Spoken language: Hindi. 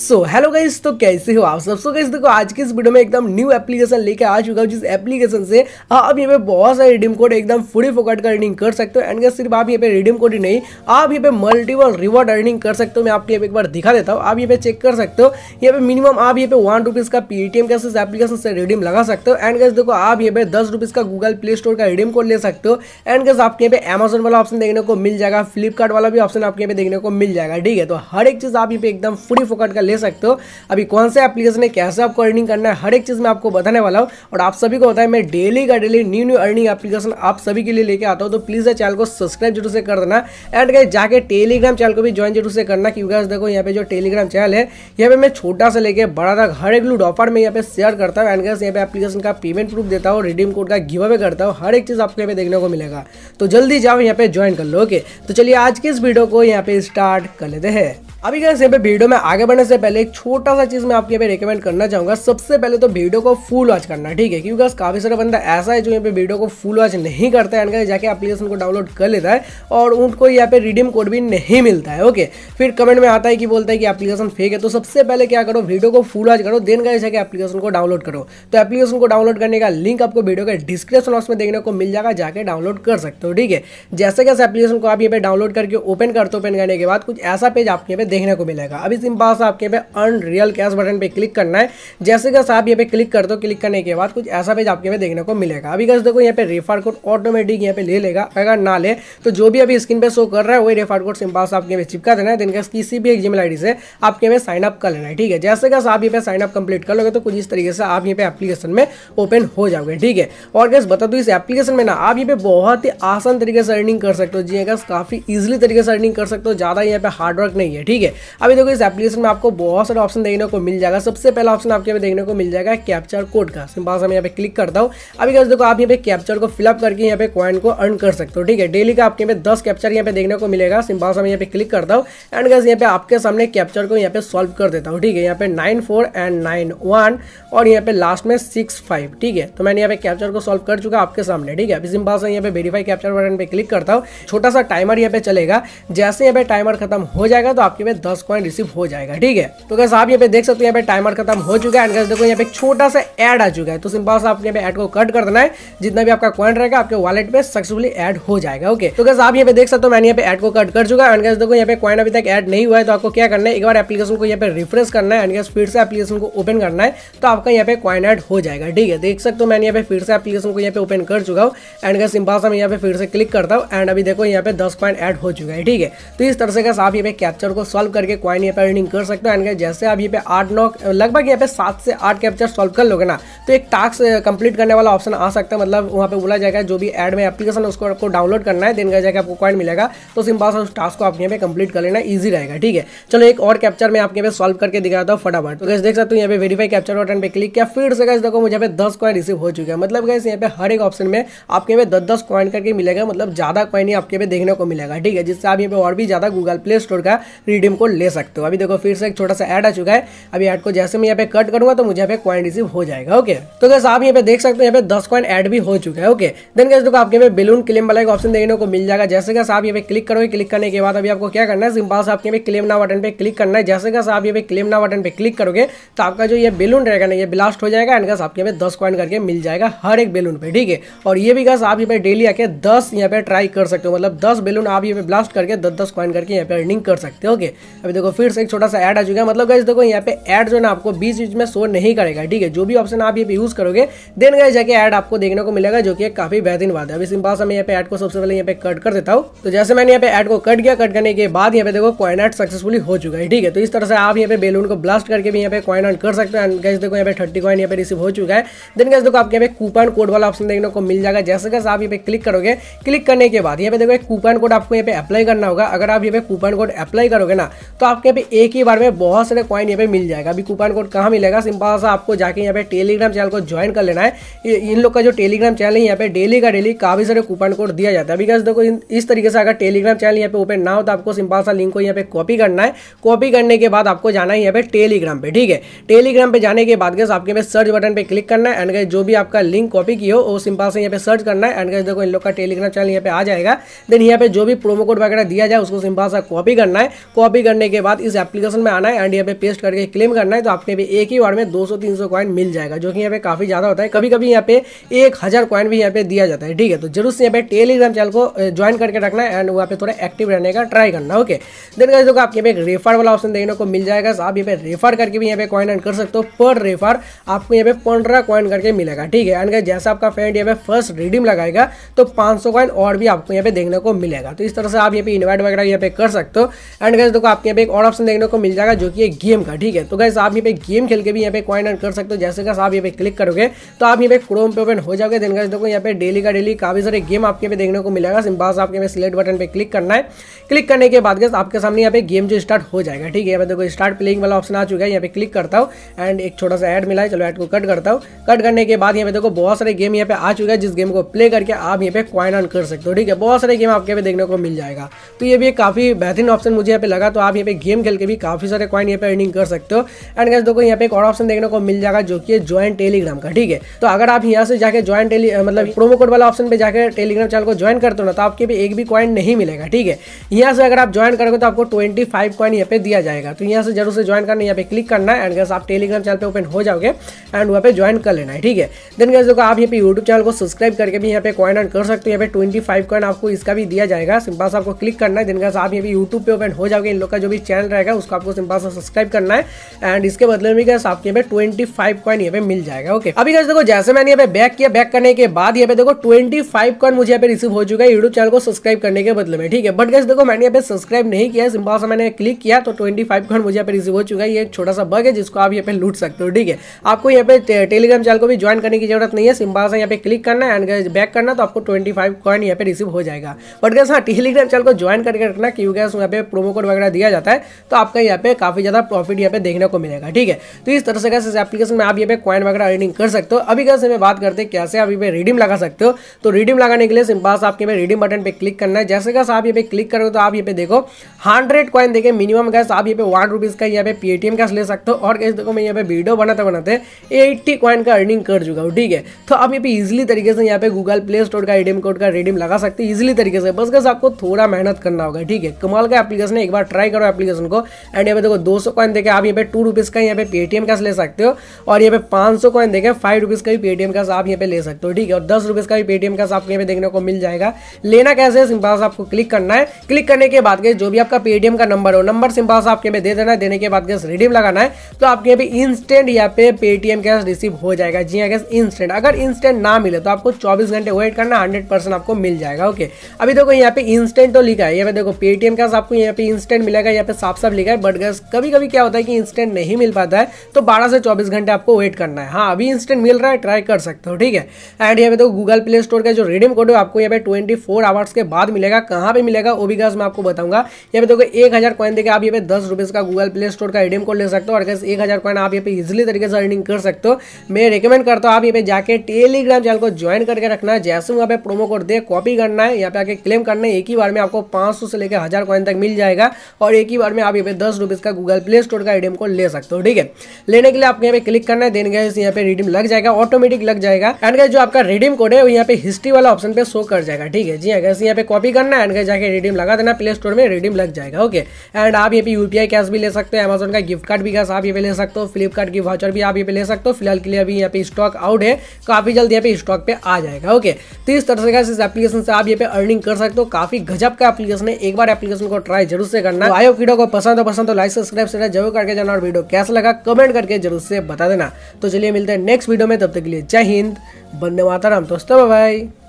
सो हेलो गाइस तो कैसे हो आप सब सो गाइस देखो आज की इस वीडियो में एकदम न्यू एप्लीकेशन लेके आ चुका हूँ जिस एप्लीकेशन से आप यहाँ पे बहुत सारे रिडीम कोड एकदम फुली फोकट का अर्निंग कर सकते हो एंड सिर्फ आप यहाँ पे रिडीम कोड ही नहीं आप यहाँ पे मल्टीपल रिवॉर्ड अर्निंग कर सकते हो मैं आपको यहाँ पे एक बार दिखा देता हूँ आप यहाँ पे चेक कर सकते हो यहाँ पे मिनिमम आप यहाँ पे वन रुपीज़ का पेटीएम का इस एप्लीकेशन से रिडीम लगा सकते हो एंड गैस देखो आप यहाँ पे दस रुपीज़ का गूगल प्ले स्टोर का रिडीम कोड ले सकते हो एंड गैस आपके यहाँ पे अमेजन वाला ऑप्शन देखने को मिल जाएगा फ्लिपकार्ट वाला भी ऑप्शन आपके यहाँ पे देखने को मिल जाएगा ठीक है तो हर एक चीज़ आप यहाँ पे एकदम फुली फोकट का ले सकते हो अभी कौन सा एप्लीकेशन है कैसे आपको अर्निंग करना है हर एक चीज़ मैं आपको बताने वाला हूँ और आप सभी को बताया मैं डेली का daily new new earning application आप सभी के लिए लेके आता हूँ तो प्लीज़ चैनल को सब्सक्राइब जरूर से कर देना एंड गए जाके टेलीग्राम चैनल को भी ज्वाइन जरूर से करना क्योंकि देखो यहाँ पे जो टेलीग्राम चैनल है यहाँ पे मैं छोटा सा लेके बड़ा तक हर एक लूट ऑफर में यहाँ पे शेयर करता हूँ एंड गैस यहाँ पे एप्लीकेशन का पेमेंट प्रूफ देता हूँ रिडीम कोड का गिव अवे करता हूँ हर एक चीज़ आपको यहाँ पे देखने को मिलेगा तो जल्दी जाओ यहाँ पे ज्वाइन कर लो ओके तो चलिए आज के इस वीडियो को यहाँ पे स्टार्ट कर लेते हैं अभी गैस यहाँ पे वीडियो में आगे बढ़ने से पहले एक छोटा सा चीज़ मैं आपके यहाँ पे रिकमेंड करना चाहूँगा सबसे पहले तो वीडियो को फुल वॉच करना ठीक है क्योंकि काफ़ी सारा बंदा ऐसा है जो यहाँ पे वीडियो को फुल वॉच नहीं करता है जाके एप्लीकेशन को डाउनलोड कर लेता है और उनको यहाँ पे रिडीम कोड भी नहीं मिलता है ओके फिर कमेंट में आता है कि बोलता है कि एप्लीकेशन फेक है तो सबसे पहले क्या करो वीडियो को फुल वॉच करो देन गए जाके एप्लीकेशन को डाउनलोड करो तो एप्लीकेशन को डाउनलोड करने का लिंक आपको वीडियो के डिस्क्रिप्शन बॉक्स में देखने को मिल जाएगा जाके डाउनलोड कर सकते हो ठीक है जैसे कैसे एप्लीकेशन को आप यहाँ पे डाउनलोड करके ओपन करते हो ओपन करने के बाद कुछ ऐसा पेज आपके यहाँ पे देखने को मिलेगा अभी सिंपल से आपके पे अर्न रियल कैश बटन पे क्लिक करना है जैसे कैसे आप यहाँ पे क्लिक कर दो क्लिक करने के बाद कुछ ऐसा पेज आपके पे देखने को मिलेगा अभी कैसे देखो यहाँ पे रेफर कोड ऑटोमेटिक यहाँ पे ले लेगा अगर ना ले तो जो भी अभी स्क्रीन पे शो कर रहा है वही रेफर कोड सिंपल से आपके पे चिपका देना है दिन का किसी भी एक जीमेल आई से आपके पे साइन अप कर लेना है ठीक है जैसे कैसे आप ये पे साइन अप कंप्लीट कर लोगे तो कुछ इस तरीके से आप ये पे एप्लीकेशन में ओपन हो जाओगे ठीक है और कैसे बता दूँ इस एप्लीकेशन में ना आप ये पे बहुत ही आसान तरीके से अर्निंग कर सकते हो जी हाँ काफी इजिली तरीके से अर्निंग कर सकते हो ज़्यादा यहाँ पे हार्डवर्क नहीं है ठीक ठीक है अभी देखो इस एप्लीकेशन में आपको बहुत सारे ऑप्शन देखने को मिल जाएगा सबसे पहला ऑप्शन आपके यहाँ देखने को मिल जाएगा कैप्चर कोड का सिंपल से मैं यहाँ पे क्लिक करता हूँ अभी कैसे देखो आप यहाँ पे कैप्चर को फिलअप करके यहाँ पे कॉइन को अर्न कर सकते हो ठीक है डेली का आपके यहाँ पे दस कैप्चर यहाँ पे देखने को मिलेगा सिंपल से मैं यहाँ पे क्लिक करता हूँ एंड कैसे यहाँ पे आपके सामने कैप्चर को यहाँ पे सॉल्व कर देता हूँ ठीक है यहाँ पे nine four and nine one और यहाँ पे लास्ट में सिक्स फाइव ठीक है तो मैंने यहाँ पे कैप्चर को सॉल्व कर चुका आपके सामने ठीक है अभी सिंपल से यहाँ पे वेरीफाई कैप्चर बटन पे क्लिक करता हूँ छोटा सा टाइमर यहाँ पे चलेगा जैसे यहाँ पे टाइमर खत्म हो जाएगा तो आपके में दस कॉइन रिसीव हो जाएगा ठीक है तो कैसे आप यहाँ पे देख सकते हो यहाँ पे टाइमर खत्म हो चुका है एंड कैसे देखो यहाँ पे छोटा सा एड आ चुका है तो सिंपल सा आपके यहाँ पे एड को कट कर देना है जितना भी आपका कॉइन रहेगा आपके वॉलेट में सक्सेसफुली एड हो जाएगा ओके तो कैसे आप यहाँ पे देख सकते हो मैंने यहाँ पे एड को कट कर चुका है एंड कैसे देखो यहाँ पे कॉइन अभी तक एड नहीं हुआ है तो आपको क्या करना है एक बार एप्लीकेशन को यहाँ पे रिफ्रेश करना है एंड कैसे फिर से एप्लीकेशन को ओपन करना है तो आपका यहाँ पे कॉइन एड हो जाएगा ठीक है देख सकते हो मैंने यहाँ पे फिर से एप्लीकेशन को यहाँ पे ओपन कर चुका हूँ एंड कैसे सिंपल सा मैं यहाँ पे फिर से क्लिक करता हूँ एंड अभी देखो यहाँ पे दस कॉइन एड हो चुका है ठीक है तो इस तरह से आप यहाँ पे कैप्चर को सॉल्व करके क्वाइन यहाँ पे अर्निंग कर सकते हो एंड जैसे आप यहाँ पे आठ नौ लगभग यहाँ पे सात से आठ कैप्चर सॉल्व कर लोगे ना तो एक टास्क कंप्लीट करने वाला ऑप्शन आ सकता है मतलब वहाँ पे बोला जाएगा जो भी एड में एप्लीकेशन उसको आपको डाउनलोड करना है देन का जाकर आपको क्वाइन मिलेगा तो सिंपल सा उस टास्क को आप यहाँ पे कंप्लीट कर लेना ईजी रहेगा ठीक है चलो एक और कैप्चर में आपके यहाँ पे सॉल्व करके दिखाता हूँ फटाफट तो कैसे देख सकते हो यहाँ पे वेरीफाई कैप्चर बटन पर क्लिक किया फिर से कैसे देखो मुझे पे दस कॉइन रिसीव हो चुके हैं मतलब कैसे यहाँ पे हर एक ऑप्शन में आपके यहाँ पे दस दस कॉइन करके मिलेगा मतलब ज्यादा कॉइन ही आपके पे देखने को मिलेगा ठीक है जिससे आप यहाँ पे और भी ज्यादा गूगल प्ले स्टोर का रिडीम रिडीम हमको ले सकते हो अभी देखो फिर से एक छोटा सा ऐड आ चुका है अभी ऐड को जैसे मैं यहाँ पे कट करूंगा तो मुझे यहाँ पे कॉइन रिसीव हो जाएगा ओके तो कैसे आप यहाँ पे देख सकते हो यहाँ पे दस कॉइन ऐड भी हो चुका है ओके देन कैसे आपके यहाँ पे बेलून क्लेम वाला एक ऑप्शन देखने को मिल जाएगा जैसे कैसे आप यहाँ पे क्लिक करोगे क्लिक करने के बाद अभी आपको क्या करना है सिंपल से आपके यहाँ पे क्लेम ना बटन पे क्लिक करना है जैसे कैसे आप यहाँ पे क्लेम ना बटन पे क्लिक करोगे तो आपका जो ये बिलून रहेगा ना ये ब्लास्ट हो जाएगा एंड कैसे आपके यहाँ पे दस कॉइन करके मिल जाएगा हर एक बेलून पे ठीक है और ये भी कैसे आप यहाँ पे डेली आके दस यहाँ पे ट्राई कर सकते हो मतलब दस बेलून आप यहाँ पे ब्लास्ट करके दस दस कॉइन करके यहाँ पे अर्निंग कर सकते हो ओके अभी देखो फिर से एक छोटा सा ऐड आ चुका है मतलब गाइज देखो यहाँ पे ऐड जो है ना आपको बीच बीच में शो नहीं करेगा ठीक है जो भी ऑप्शन आप ये यूज़ करोगे देन गए जाके ऐड आपको देखने को मिलेगा जो कि काफ़ी बेहतरीन बात है अभी सिंपल सा मैं यहाँ पे ऐड को सबसे पहले यहाँ पे कट कर देता हूँ तो जैसे मैंने यहाँ पे ऐड को कट किया कट करने के बाद यहाँ पे देखो कॉइन आर्ट सक्सेसफुली हो चुका है ठीक है तो इस तरह से आप यहाँ पे बेलून को ब्लास्ट करके भी यहाँ पे कॉइन आर्ट कर सकते हैं गैस देखो यहाँ पे थर्टी कॉइन यहाँ पे रिसीव हो चुका है देन गैस देखो आपके यहाँ पे कूपन कोड वाला ऑप्शन देखने को मिल जाएगा जैसे कैसे आप यहाँ पे क्लिक करोगे क्लिक करने के बाद यहाँ पे देखो एक कूपन कोड आपको यहाँ पे अप्लाई करना होगा अगर आप यहाँ पे कूपन कोड अप्लाई करोगे ना तो आपके यहाँ पे एक ही बार में बहुत सारे कॉइन यहाँ पे मिल जाएगा अभी कूपन कोड कहाँ मिलेगा सिंपल सा आपको जाके यहाँ पे टेलीग्राम चैनल को ज्वाइन कर लेना है इन लोग का जो टेलीग्राम चैनल है यहाँ पे डेली का डेली काफ़ी सारे कूपन कोड दिया जाता है बिकॉज देखो इस तरीके से अगर टेलीग्राम चैनल यहाँ पे ओपन ना हो तो आपको सिंपल सा लिंक को यहाँ पे कॉपी करना है कॉपी करने के बाद आपको जाना है यहाँ पे टेलीग्राम पे ठीक है टेलीग्राम पे जाने के बाद गैस आपके पे सर्च बटन पे क्लिक करना है एंड गैस जो भी आपका लिंक कॉपी की हो वो सिंपल से यहाँ पे सर्च करना है एंड गैस देखो इन लोग का टेलीग्राम चैनल यहाँ पे आ जाएगा देन यहाँ पे जो भी प्रोमो कोड वगैरह दिया जाए उसको सिंपल सा कॉपी करना है कॉपी करने के बाद इस एप्लीकेशन में आना है एंड यहाँ पे पेस्ट करके क्लेम करना है तो आपके भी एक ही बार में 200 300 सौ कॉइन मिल जाएगा जो कि यहाँ पे काफ़ी ज़्यादा होता है कभी कभी यहाँ पे एक हज़ार कॉइन भी यहाँ पे दिया जाता है ठीक है तो जरूर से यहाँ पे टेलीग्राम चैनल को ज्वाइन करके रखना है एंड वहाँ पे थोड़ा एक्टिव रहने का ट्राई करना ओके देन गाइस देखो आपके यहाँ पे रेफर वाला ऑप्शन देखने को मिल जाएगा आप यहाँ पे रेफर करके भी यहाँ पे कॉइन एंड कर सकते हो पर रेफर आपको यहाँ पे पंद्रह कॉइन करके मिलेगा ठीक है एंड जैसा आपका फ्रेंड यहाँ पे फर्स्ट रिडीम लगाएगा तो पांच कॉइन और भी आपको यहाँ पे देखने को मिलेगा तो इस तरह से आप यहाँ पे इन्वाइट वगैरह यहाँ पे कर सकते हो एंड तो आपके यहाँ पे एक और ऑप्शन देखने को मिल जाएगा जो कि है गेम का ठीक है तो गैस आप यहाँ पे गेम खेल के भी यहाँ पे कॉइन अर्न कर सकते हो जैसे आप यहाँ पे क्लिक करोगे तो आप यहाँ पे क्रोम पे ओपन हो जाओगे देन गैस देखो यहाँ पे डेली का डेली काफी सारे गेम आपके यहाँ पे देखने को मिलेगा सिंबास आपके यहाँ सिलेक्ट बटन पर क्लिक करना है क्लिक करने के बाद गैस आपके सामने यहाँ पे गेम जो स्टार्ट हो जाएगा ठीक है यहाँ पे देखो स्टार्ट प्लेइंग वाला ऑप्शन आ चुका है यहाँ पे क्लिक करता हूँ एंड एक छोटा सा एड मिला है चलो एड को कट करता हूँ कट करने के बाद यहाँ पे देखो बहुत सारे गेम यहाँ पे आ चुका है जिस गेम को प्ले करके आप यहाँ पे क्वाइन अर्न कर सकते हो ठीक है बहुत सारे गेम आपके यहाँ पे देखने को मिल जाएगा तो ये भी काफी बेहतरीन ऑप्शन मुझे यहाँ पे लगा जाएगा तो आप यहाँ पे गेम खेल के भी काफ़ी सारे कॉइन यहाँ पे अर्निंग कर सकते हो एंड गैस देखो यहाँ पे एक और ऑप्शन देखने को मिल जाएगा जो कि है ज्वाइन टेलीग्राम का ठीक है तो अगर आप यहाँ से जाकर ज्वाइन टेली मतलब प्रोमो कोड वाला ऑप्शन पर जाकर टेलीग्राम चैनल को ज्वाइन करते हो ना तो आपके भी एक भी कॉइन नहीं मिलेगा ठीक है यहाँ से अगर आप ज्वाइन करोगे तो आपको ट्वेंटी फाइव कॉइन यहाँ पे दिया जाएगा तो यहाँ से जरूर से ज्वाइन करना यहाँ पे क्लिक करना है एंड गैस आप टेलीग्राम चैनल पर ओपन हो जाओगे एंड वहाँ पे ज्वाइन कर लेना है ठीक है देन गैस देखो आप यहाँ पे यूट्यूब चैनल को सब्सक्राइब करके भी यहाँ पे कॉइन अर्न कर सकते हो यहाँ पे ट्वेंटी फाइव कॉइन आपको इसका भी दिया जाएगा सिंपल से आपको क्लिक करना है देन गैस आप यहाँ पे यूट्यूब पे ओपन हो जाओगे इन लोग का जो भी चैनल रहेगा उसको आपको सिंपल सा सब्सक्राइब करना है एंड इसके बदले में गैस आपके यहाँ पे ट्वेंटी फाइव कॉइन यहाँ पे मिल जाएगा ओके अभी गैस देखो जैसे मैंने यहाँ पे बैक किया बैक करने के बाद यहाँ पे देखो ट्वेंटी फाइव कॉइन मुझे यहाँ पे रिसीव हो चुका है यूट्यूब चैनल को सब्सक्राइब करने के बदले में ठीक है बट गैस देखो मैंने यहाँ पे सब्सक्राइब नहीं किया सिंपल सा मैंने क्लिक किया तो ट्वेंटी फाइव कॉइन मुझे यहाँ पे रिसीव हो चुका है ये छोटा सा बग है जिसको आप यहाँ पे लूट सकते हो ठीक है आपको यहाँ पे टेलीग्राम चैनल को भी ज्वाइन करने की जरूरत नहीं है सिंपल सा यहाँ पे क्लिक करना एंड गैस बैक करना तो आपको ट्वेंटी फाइव कॉइन यहाँ पे रिसीव हो जाएगा बट गैस हाँ टेलीग्राम चैनल को ज्वाइन करके रखना क्योंकि यहाँ पे प्रोमो कोड वगैरह वगैरह दिया जाता है तो आपका यहाँ पे काफ़ी ज़्यादा प्रॉफिट यहाँ पे देखने को मिलेगा ठीक है तो इस तरह से कैसे एप्लीकेशन में आप यहाँ पे कॉइन वगैरह अर्निंग कर सकते हो अभी कैसे मैं बात करते हैं कैसे आप यहाँ पे रिडीम लगा सकते हो तो रिडीम लगाने के लिए सिंपास आपके पे रिडीम बटन पर क्लिक करना है जैसे कैसे आप यहाँ पे क्लिक करोगे तो आप यहाँ पे देखो हंड्रेड कॉइन देखे मिनिमम कैसे आप यहाँ पे वन रुपीज़ का यहाँ पे पेटीएम कैश ले सकते हो और कैसे देखो मैं यहाँ पे वीडियो बनाते बनाते एट्टी कॉइन का अर्निंग कर चुका हूँ ठीक है तो आप यहाँ पे इजिली तरीके से यहाँ पे गूगल प्ले स्टोर का रिडीम कोड का रिडीम लगा सकते हैं इजिली तरीके से बस कैसे आपको थोड़ा मेहनत करना होगा ठीक है कमाल का एप्लीकेशन है एक बार ट्राई करो एप्लीकेशन को एंड यहाँ पे देखो दो सौ कॉइन देखे आप यहाँ पे टू रुपीज़ का यहाँ पे पेटीएम कैश ले सकते हो और यहाँ पे पाँच सौ कॉइन देखे फाइव रुपीज़ का भी पेटीएम कैश आप यहाँ पे ले सकते हो ठीक है और दस रुपीज़ का भी पेटीएम कैश आपको यहाँ पे देखने को मिल जाएगा लेना कैसे है सिंपल आपको क्लिक करना है क्लिक करने के बाद जो भी आपका पेटीएम का नंबर हो नंबर सिंपल आपके पे दे देना है देने के बाद गैस रिडीम लगाना है तो आपके यहाँ पे इंस्टेंट यहाँ पे पेटीएम कैश रिसीव हो जाएगा जी हाँ गैस इंस्टेंट अगर इंस्टेंट ना मिले तो आपको चौबीस घंटे वेट करना हंड्रेड आपको मिल जाएगा ओके अभी देखो यहाँ पे इंस्टेंट तो लिखा है यहाँ पे देखो पेटीएम कैश आपको यहाँ पे इंस्टेंट मिलेगा यहाँ पे साफ साफ लिखा है बट गैस कभी कभी क्या होता है कि इंस्टेंट नहीं मिल पाता है तो 12 से 24 घंटे आपको वेट करना है हाँ अभी इंस्टेंट मिल रहा है ट्राई कर सकते हो ठीक है एंड यहाँ पे देखो गूगल प्ले स्टोर का जो रिडीम कोड है आपको यहाँ पे ट्वेंटी आवर्स के बाद मिलेगा कहाँ पर मिलेगा वो भी गैस मैं आपको बताऊंगा यहाँ पे देखो एक हज़ार कॉइन देखिए आप यहाँ पे दस रुपीज़ का गूगल प्ले स्टोर का रिडीम कोड ले सकते हो और गैस एक हज़ार कॉइन आप यहाँ पे इजिली तरीके से अर्निंग कर सकते हो मैं रिकमेंड करता हूँ आप यहाँ पे जाकर टेलीग्राम चैनल को ज्वाइन करके रखना है जैसे वहाँ पे प्रोमो कोड दे कॉपी करना है यहाँ पे आके क्लेम करना है एक ही बार में आपको पाँच से लेकर हज़ार कॉइन तक मिल जाएगा और एक ही बार में आप यहाँ पे दस रुपीज़ का गूगल प्ले स्टोर का रिडीम कोड ले सकते हो ठीक है लेने के लिए आपको यहाँ पे क्लिक करना है देन गए यहाँ पे रिडीम लग जाएगा ऑटोमेटिक लग जाएगा एंड गए जो आपका रिडीम कोड है वो यहाँ पे हिस्ट्री वाला ऑप्शन पे शो कर जाएगा ठीक है जी हाँ गैस यहाँ पे कॉपी करना है एंड गए जाके रिडीम लगा देना प्ले स्टोर में रिडीम लग जाएगा ओके एंड आप यहाँ पे यूपीआई कैश भी ले सकते हो अमेजोन का गिफ्ट कार्ड भी गैस आप ये ले सकते हो फ्लिपकार्ट की वाचर भी आप ये पे ले सकते हो फिलहाल के लिए अभी यहाँ पे स्टॉक आउट है काफी जल्द यहाँ पे स्टॉक पे आ जाएगा ओके तो इस तरह से इस एप्लीकेशन से आप ये पे अर्निंग कर सकते हो काफी गजब का एप्लीकेशन है एक बार एप्लीकेशन को ट्राई जरूर से करना तो आयो वीडियो को पसंद हो पसंद तो लाइक सब्सक्राइब से जरूर करके जाना और वीडियो कैसा लगा कमेंट करके जरूर से बता देना तो चलिए मिलते हैं नेक्स्ट वीडियो में तब तक के लिए जय हिंद बंदे माता राम दोस्तों बाय